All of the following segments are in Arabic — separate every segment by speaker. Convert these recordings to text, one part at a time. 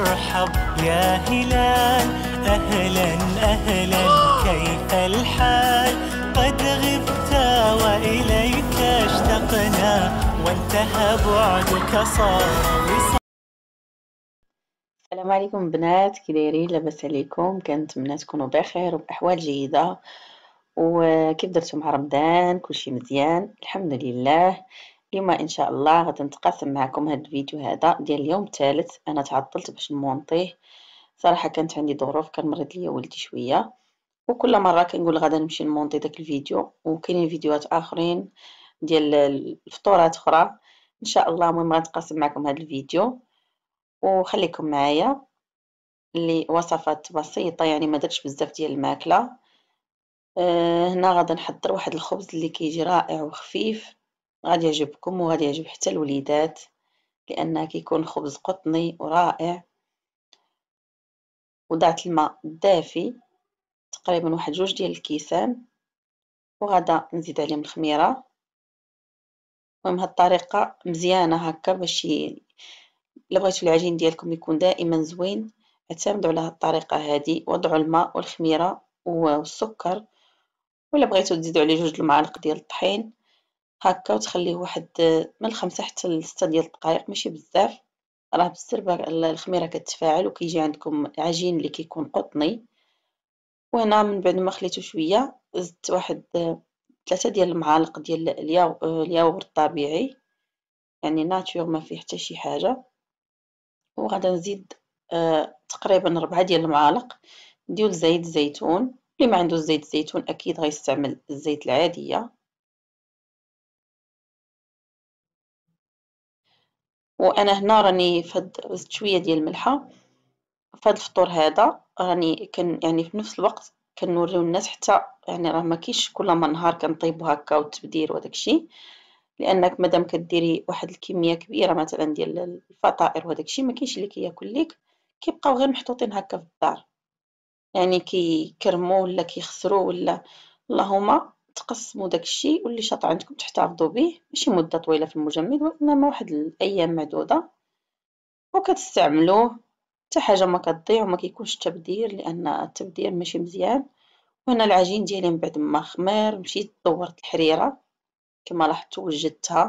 Speaker 1: مرحب يا
Speaker 2: هلال أهلا أهلا كيف الحال قد غبت وإليك اشتقنا وانتهى
Speaker 1: بعدك صار السلام عليكم بنات كي دايرين لاباس عليكم كنتمنى تكونوا بخير وباحوال جيده وكيف درتو مع رمضان كلشي مزيان الحمد لله اليوم ان شاء الله غادي نتقاسم معكم هاد الفيديو هذا ديال اليوم الثالث انا تعطلت باش نمونطيه صراحه كانت عندي ظروف كان مريض ليا ولدي شويه وكل مره كنقول غادي نمشي نمونطي داك الفيديو وكاينين فيديوهات اخرين ديال الفطورات اخرى ان شاء الله المهم غنتقاسم معكم هاد الفيديو وخليكم معايا اللي وصفات بسيطه يعني ما درتش بزاف ديال الماكله آه، هنا غادي نحضر واحد الخبز اللي كيجي رائع وخفيف غادي يعجبكم وغادي يعجب حتى الوليدات لان كيكون خبز قطني ورائع وضعت الماء دافي تقريبا واحد جوج ديال الكيسان وغادا نزيد عليهم الخميره المهم هاد الطريقه مزيانه هكا باش الا بغيتو العجين ديالكم يكون دائما زوين اعتمدوا على هاد الطريقه هادي وضعوا الماء والخميره والسكر ولا بغيتو تزيدوا عليه جوج المعالق ديال الطحين هكا وتخليه واحد من خمسة حتى لستة ديال الدقائق ماشي بزاف راه بالزربة الخميرة كتفاعل وكيجي عندكم عجين اللي كيكون قطني وهنا من بعد ما خليته شويه زدت واحد ثلاثة ديال المعالق ديال الياور الطبيعي يعني ناتشور ما فيه حتى شي حاجه وغادي نزيد آه تقريبا ربعة ديال المعالق ديال زيت الزيتون اللي ما عنده زيت الزيتون اكيد غيستعمل
Speaker 2: الزيت العاديه وانا هنا راني فهاد زدت شويه ديال الملحه فهاد
Speaker 1: الفطور هذا راني كن يعني في نفس الوقت كنوريو الناس حتى يعني راه ما كاينش كل ما نهار كنطيبو هكا وتبدير وداك الشيء لانك مادام كديري واحد الكميه كبيره مثلا ديال الفطائر وداك الشيء ما كاينش اللي كياكل ليك كيبقاو غير محطوطين هكا في الدار يعني كيكرمو ولا كيخسرو ولا اللهم تقسموا داك الشيء واللي شاط عندكم تحتفظوا به ماشي مده طويله في المجمد وانما واحد الايام معدوده وكتستعملوه حتى حاجه ما كتضيع وما كيكونش تبذير لان التبدير ماشي مزيان وهنا العجين ديالي من بعد ما خمر مشيت دورت الحريره كما لاحظتوا وجدتها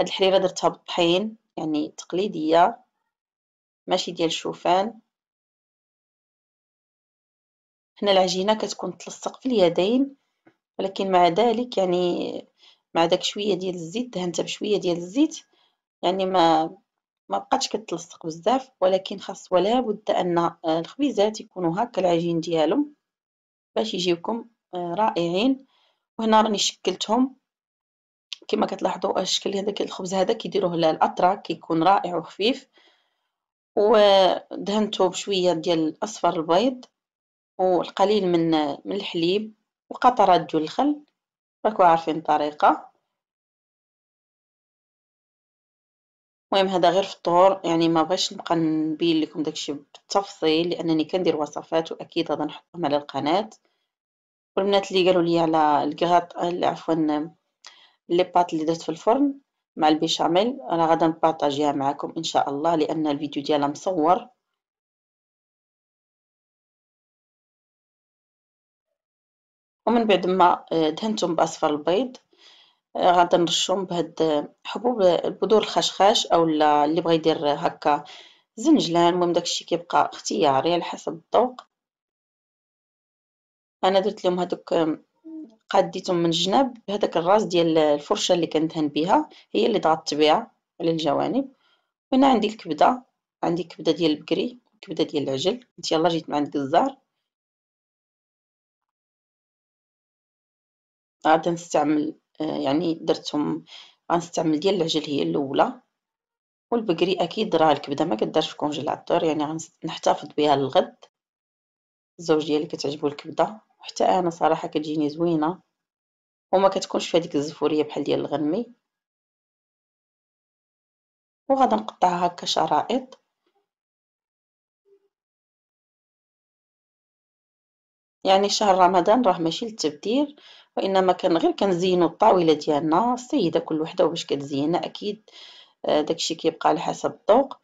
Speaker 1: هاد الحريره
Speaker 2: درتها بالطحين يعني تقليديه ماشي ديال الشوفان هنا العجينه كتكون تلصق في اليدين
Speaker 1: ولكن مع ذلك يعني مع داك شويه ديال الزيت دهنتها بشويه ديال الزيت يعني ما ما بقاتش كتلصق بزاف ولكن خاص ولا بد ان آه، الخبيزات يكونوا هكا العجين ديالهم باش يجيوكم آه، رائعين وهنا راني شكلتهم كما كتلاحظوا آه، الشكل هذا الخبز هذا كيديروه للاتراك كيكون رائع وخفيف ودهنته بشويه ديال الاصفر البيض والقليل من من الحليب وقطرات
Speaker 2: جو الخل راكو عارفين الطريقة المهم هذا غير فطور يعني ما بغيتش نبقى نبين لكم داكشي بالتفصيل
Speaker 1: لانني كندير وصفات واكيد غادي نحطهم على القناه والبنات اللي قالوا لي على الكغاط عفوا لي بات اللي درت في الفرن مع البيشاميل انا
Speaker 2: غادا نبارطاجيها معكم ان شاء الله لان الفيديو ديالها مصور ومن بعد ما آه، دهنتهم باصفر البيض آه، غادا نرشهم بهاد آه، حبوب البذور
Speaker 1: الخشخاش او اللي بغى يدير هكا زنجلان المهم داكشي كيبقى اختياري على حسب الذوق انا درت لهم هادوك قاديتهم من الجناب بهذاك الراس ديال الفرشه اللي كندهن بها هي اللي ضغطت بها
Speaker 2: على الجوانب وهنا عندي الكبده عندي كبده ديال البكري كبده ديال العجل انت يلا جيت من عند الجزار عاد نستعمل آه، يعني درتهم غنستعمل ديال العجل هي
Speaker 1: الاولى والبقري اكيد راه الكبده ما كدارش في الكونجيلاتور يعني نحتفظ بها للغد الزوج ديالي كتعجبو الكبده وحتى انا صراحه كتجيني زوينه
Speaker 2: وما كتكونش في هذيك الزفوريه بحال ديال الغنمي وغادا نقطعها هكا شرائط يعني شهر رمضان راه ماشي للتبذير
Speaker 1: وانما كان غير كنزينوا الطاوله ديالنا السيده كل وحده وباش كتزينها اكيد آه، داكشي كيبقى على حسب الذوق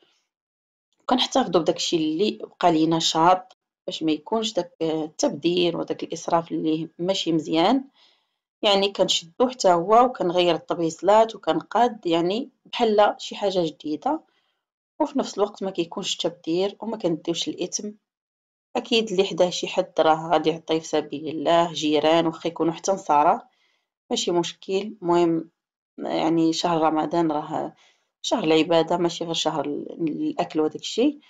Speaker 1: كنحتفظوا بداكشي اللي بقى لينا شاط باش ما يكونش داك آه، التبذير وداك الاسراف اللي ماشي مزيان يعني كنشدو حتى هو وكنغير الطبيصلات وكنقاد يعني بحال شي حاجه جديده وفي نفس الوقت ما كيكونش تبذير وما كنديوش الاثم اكيد اللي حداه شي حد راه غادي يعطي في سبيل الله جيران واخا يكونوا حتى نصارى ماشي مشكل مهم يعني شهر رمضان راه شهر العباده ماشي غير شهر الاكل وداك الشيء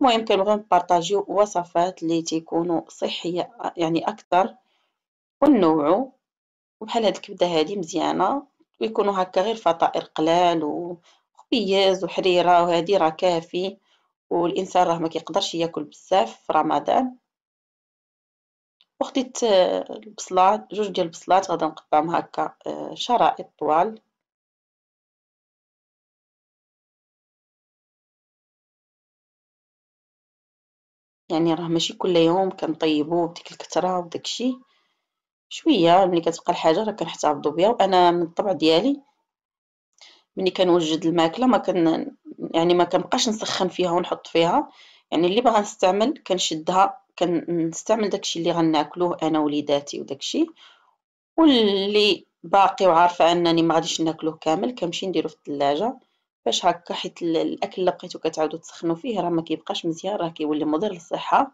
Speaker 1: المهم كنبغيو نبارطاجيو وصفات اللي تيكونوا صحيه يعني اكثر ونوعوا وبحال هاد الكبده هادي مزيانه ويكونوا هكا غير فطائر قلال وخبيز وحريره وهادي راه كافي والانسان راه ما كيقدرش ياكل
Speaker 2: بزاف في رمضان وخديت البصلات جوج ديال البصلات غادي نقطعهم هكا آه، شرائط طوال يعني راه ماشي كل يوم كنطيبو بديك الكثره وداكشي شويه
Speaker 1: ملي كتبقى الحاجه راه كنحتفظوا بها وانا من الطبع ديالي ملي كنوجد الماكله ما كن يعني ما كنبقاش نسخن فيها ونحط فيها يعني اللي بغا نستعمل كنشدها كنستعمل داكشي اللي غناكلوه انا وليداتي وداكشي واللي باقي وعارفه انني ما غاديش ناكلوه كامل كنمشي نديرو في الثلاجه باش هكا حيت الاكل اللي بقيتو كتعاودو تسخنو فيه راه ما كيبقاش مزيان راه كيولي مضر للصحه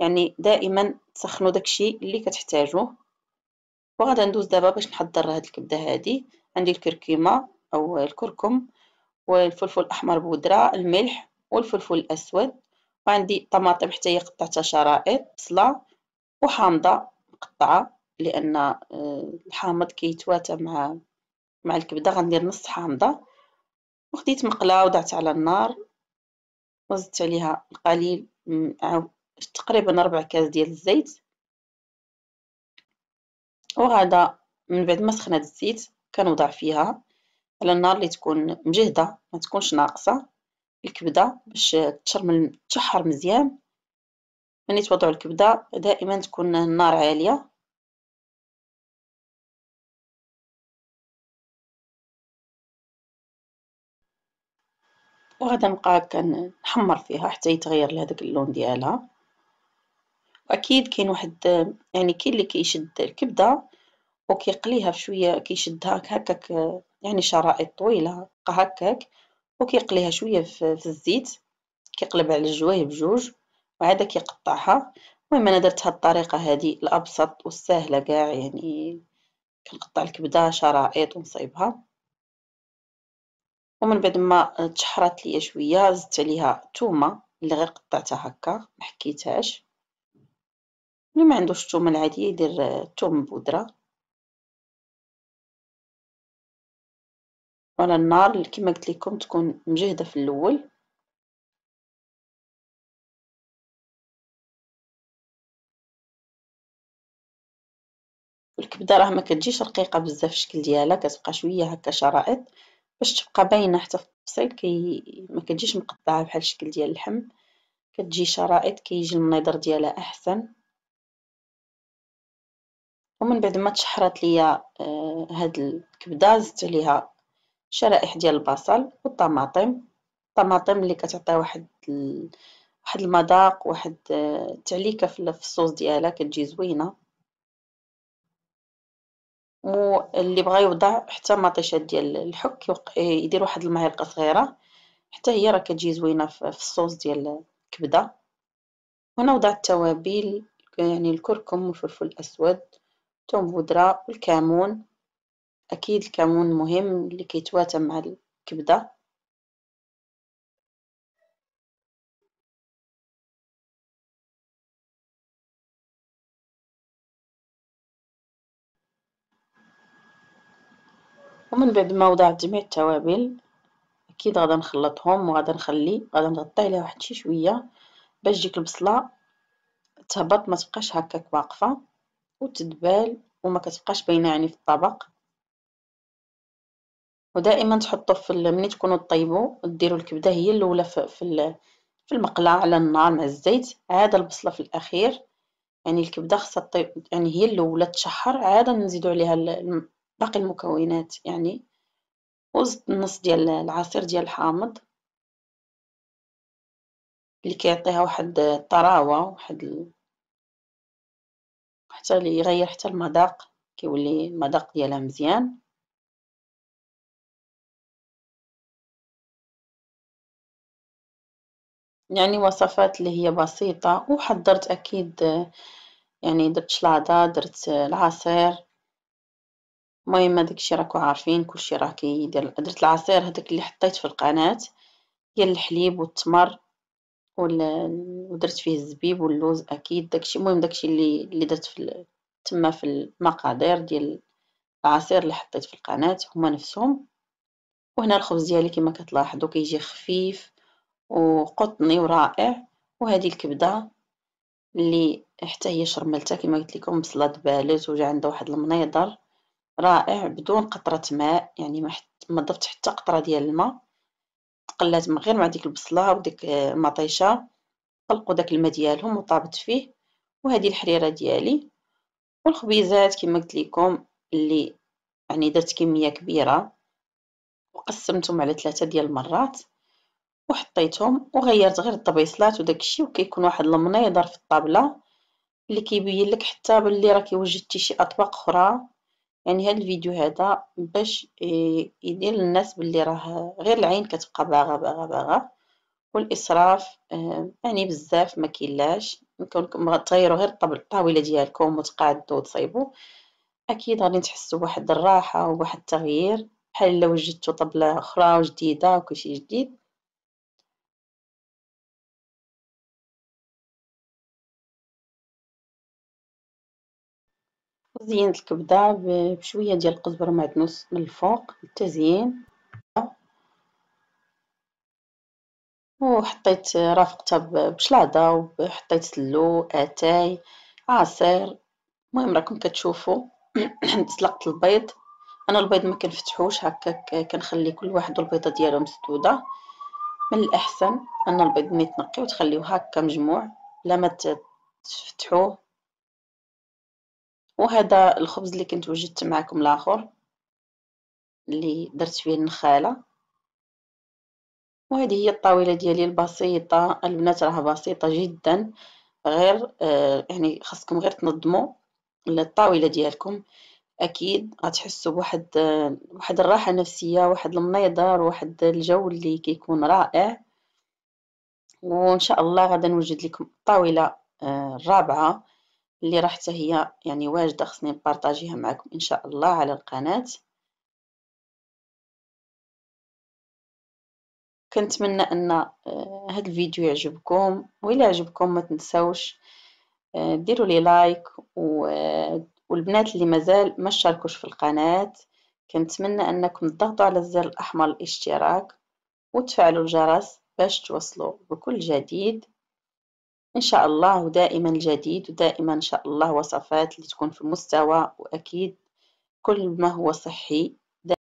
Speaker 1: يعني دائما تسخنو داكشي اللي كتحتاجوه وغادا ندوز دابا باش نحضر هاد الكبده هادي عندي الكركمه او الكركم والفلفل الأحمر بودرة الملح والفلفل الأسود وعندي طماطم حتى هي قطعتها شرائط بصلة وحامضة مقطعة لأن آه، الحامض كيتواتى مع مع الكبدة غندير نص حامضة وخديت مقلة وضعت على النار وزدت عليها القليل تقريبا ربع كاس ديال الزيت وغادا من بعد ما سخنت الزيت كنوضع فيها على النار اللي تكون مجهده ما تكونش ناقصه الكبده باش تشرمل تشحر مزيان
Speaker 2: ملي توضعوا الكبده دائما تكون النار عاليه وغادا نبقى كنحمر فيها حتى يتغير لهذاك اللون
Speaker 1: ديالها واكيد كاين واحد يعني كاين اللي كيشد الكبده وكيقليها بشويه كيشدها هكاك يعني شرائط طويلة هكاك وكيقليها شوية في الزيت كيقلب على الجوايه بجوج وعاد كيقطعها المهم انا درت هاد الطريقه هادي الابسط والسهله كاع يعني كنقطع الكبده شرائط ونصيبها ومن بعد ما تشحرات ليا شويه زدت عليها التومة اللي غير قطعتها هكا ما
Speaker 2: حكيتهاش اللي ما عندوش الثومه العاديه يدير الثوم بودره فوالا النار كيما قلت لكم تكون مجهدة في اللول والكبدة راه ما كتجيش رقيقة بزاف الشكل ديالها كتبقى شوية هكا شرائط باش تبقى باينة
Speaker 1: حتى في التفصيل كي ما كتجيش مقطعة بحال الشكل ديال اللحم كتجي شرائط كيجي المنظر ديالها احسن ومن بعد ما تشحرات ليا آه، هاد الكبده زدت عليها شرائح ديال البصل والطماطم الطماطم اللي كتعطي واحد ال... واحد المذاق واحد التعليكه آه، في الصوص ديالها كتجي زوينه واللي بغى يوضع حتى مطيشات ديال الحك يوق... آه، يدير واحد المعلقه صغيره حتى هي راه كتجي زوينه في الصوص ديال الكبده هنا وضعت التوابل يعني الكركم والفلفل الاسود ثوم بودره
Speaker 2: والكمون أكيد الكمون مهم اللي كيتواتى مع الكبدة ومن بعد ما وضعت جميع التوابل
Speaker 1: اكيد غادا نخلطهم وغادي نخلي غادا نغطي عليها واحد شي شويه باش ديك البصله تهبط ما تبقاش هكاك واقفه وتدبال وما كتبقاش باينه يعني في الطبق ودائما تحطوا في ملي تكونوا طيبوا ديروا الكبده هي الاولى في في المقله على النار مع الزيت عاد البصله في الاخير يعني الكبده خصها طيب يعني هي الاولى تشحر عاد نزيدوا عليها باقي المكونات يعني وزد النص ديال العصير
Speaker 2: ديال الحامض اللي كيعطيها واحد الطراوه واحد ال... حتى اللي يغير حتى المذاق كيولي المذاق ديالها مزيان يعني وصفات اللي هي بسيطة
Speaker 1: وحضرت أكيد يعني درت شلاضة درت العصير المهم هذاك الشيء راكو عارفين كلشي راه كيدير درت العصير هذاك اللي حطيت في القناة ديال الحليب والتمر ودرت فيه الزبيب واللوز اكيد داكشي المهم داكشي اللي اللي درت في تما في المقادير ديال العصير اللي حطيت في القناة هما نفسهم وهنا الخبز ديالي كما كتلاحظوا كيجي خفيف وقطني ورائع وهذه الكبده اللي حتى هي شرملتها كما قلت لكم بصلات بالت وجا عندها واحد المنيضر رائع بدون قطره ماء يعني ما, ضفت حتى قطره ديال الماء تقلات من غير مع ديك البصله وديك المطيشه طلقوا داك الماء ديالهم وطابت فيه وهذه الحريره ديالي والخبيزات كما قلت لكم اللي يعني درت كميه كبيره وقسمتهم على ثلاثه ديال المرات وحطيتهم وغيرت غير الطبيصلات وداكشي وكيكون واحد المنيضر في الطابله اللي كيبين لك حتى باللي راكي وجدتي شي اطباق اخرى يعني هاد الفيديو هذا باش إيه، يدير للناس باللي راه غير العين كتبقى باغا باغا باغا والاسراف إيه، يعني بزاف ما كيلاش يمكنكم تغيروا غير الطاوله ديالكم وتقعدوا وتصيبوا اكيد غادي تحسوا بواحد الراحه وواحد التغيير بحال الا وجدتوا طبله اخرى وجديده
Speaker 2: وكلشي جديد تزيين الكبدة بشوية ديال القزبر معدنوس من الفوق للتزيين
Speaker 1: وحطيت رافقتها بشلاضة وحطيت سلو اتاي عصير المهم راكم كتشوفوا سلقت البيض انا البيض ما كنفتحوش هكا كنخلي كل واحد البيضه ديالو مسدوده من الاحسن ان البيض ملي تنقيو تخليوه هكا مجموع لا ما تفتحوه وهذا الخبز اللي كنت وجدت معكم الاخر اللي درت فيه النخاله وهذه هي الطاوله ديالي البسيطه البنات راها بسيطه جدا غير آه يعني خاصكم غير تنظموا الطاوله ديالكم اكيد غتحسوا بواحد آه واحد الراحه نفسيه واحد المنيضر واحد الجو اللي كيكون رائع وان شاء الله غادا نوجد لكم الطاوله آه الرابعه اللي راح حتى هي يعني واجده خصني نبارطاجيها معكم
Speaker 2: ان شاء الله على القناه كنتمنى ان آه، هاد الفيديو يعجبكم وإلا عجبكم ما
Speaker 1: تنساوش آه، ديروا لي لايك آه، والبنات اللي مازال ما شاركوش في القناه كنتمنى انكم تضغطوا على الزر الاحمر الاشتراك وتفعلوا الجرس باش توصلوا بكل جديد إن شاء الله ودائما الجديد ودائما إن شاء الله وصفات اللي تكون في مستوى وأكيد كل ما هو صحي